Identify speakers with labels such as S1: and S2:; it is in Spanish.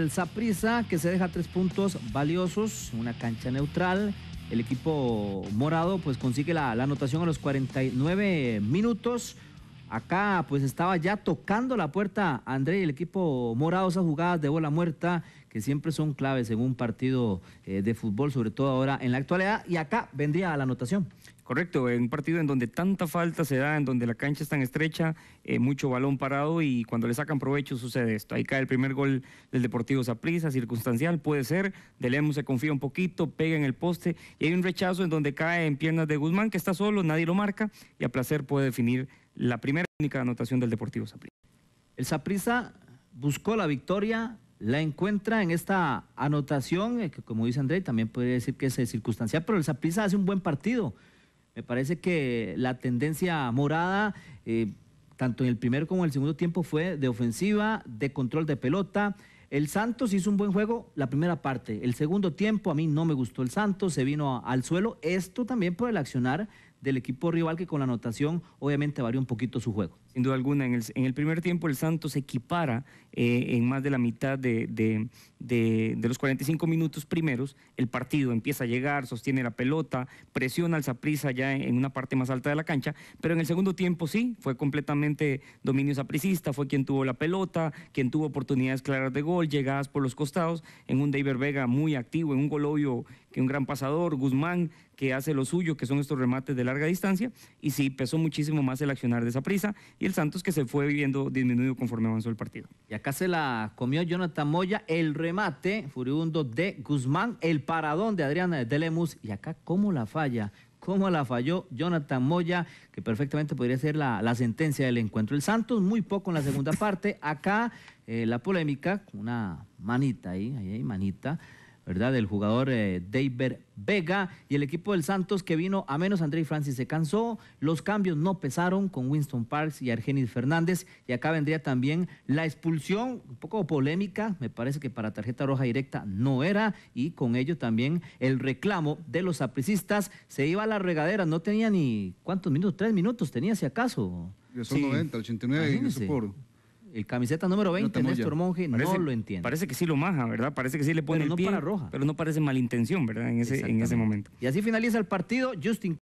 S1: El Saprisa que se deja tres puntos valiosos, una cancha neutral. El equipo morado pues consigue la, anotación a los 49 minutos. Acá pues estaba ya tocando la puerta André y el equipo morado, esas jugadas de bola muerta que siempre son claves en un partido eh, de fútbol, sobre todo ahora en la actualidad. Y acá vendría la anotación. Correcto, en un partido en donde tanta falta se da, en donde la cancha es tan
S2: estrecha, eh, mucho balón parado y cuando le sacan provecho sucede esto. Ahí cae el primer gol del Deportivo Saprissa, circunstancial, puede ser. de Lemus se confía un poquito, pega en el poste y hay un rechazo en donde cae en piernas de Guzmán, que está solo, nadie lo marca y a placer puede definir la primera
S1: única anotación del Deportivo Saprissa. El Saprisa buscó la victoria, la encuentra en esta anotación, eh, que como dice André, también puede decir que es eh, circunstancial, pero el Saprisa hace un buen partido. Me parece que la tendencia morada, eh, tanto en el primer como en el segundo tiempo, fue de ofensiva, de control de pelota. El Santos hizo un buen juego la primera parte. El segundo tiempo a mí no me gustó el Santos, se vino al suelo. Esto también puede el accionar del equipo rival que con la anotación obviamente varía un poquito su juego. Sin duda alguna, en el, primer tiempo el Santos equipara eh, en más de la mitad de,
S2: los 45 minutos primeros, el partido empieza a llegar, sostiene la pelota, presiona al zaprisa ya en, una parte más alta de la cancha, pero en el segundo tiempo sí, fue completamente dominio sapricista, fue quien tuvo la pelota, quien tuvo oportunidades claras de gol, llegadas por los costados, en un David Vega muy activo, en un Golovio que un gran pasador, Guzmán, que hace lo suyo, que son estos remates de larga distancia, y sí, pesó muchísimo más el accionar de esa prisa, y el Santos que se fue viviendo disminuido conforme avanzó el partido.
S1: Y acá se la comió Jonathan Moya, el remate furibundo de Guzmán, el paradón de Adriana de Lemus, y acá cómo la falla cómo la falló Jonathan Moya, que perfectamente podría ser la, sentencia del encuentro. El Santos muy poco en la segunda parte. Acá eh, la polémica, una manita ahí, ahí hay manita, ¿verdad? Del jugador eh, David Vega y el equipo del Santos que vino a menos. André Francis se cansó, los cambios no pesaron con Winston Parks y Argenis Fernández. Y acá vendría también la expulsión, un poco polémica, me parece que para tarjeta roja directa no era. Y con ello también el reclamo de los sapristas Se iba a la regadera, no tenía ni cuántos minutos, tres minutos tenía si acaso. Son 90, 89, Y el camiseta número 20, no Néstor Monge, no lo entiende. Parece que sí
S2: lo maja, ¿verdad? Parece que sí le pone el pie, pero no parece malintención, ¿verdad? En ese, en ese momento.
S1: Y así finaliza el partido. Justin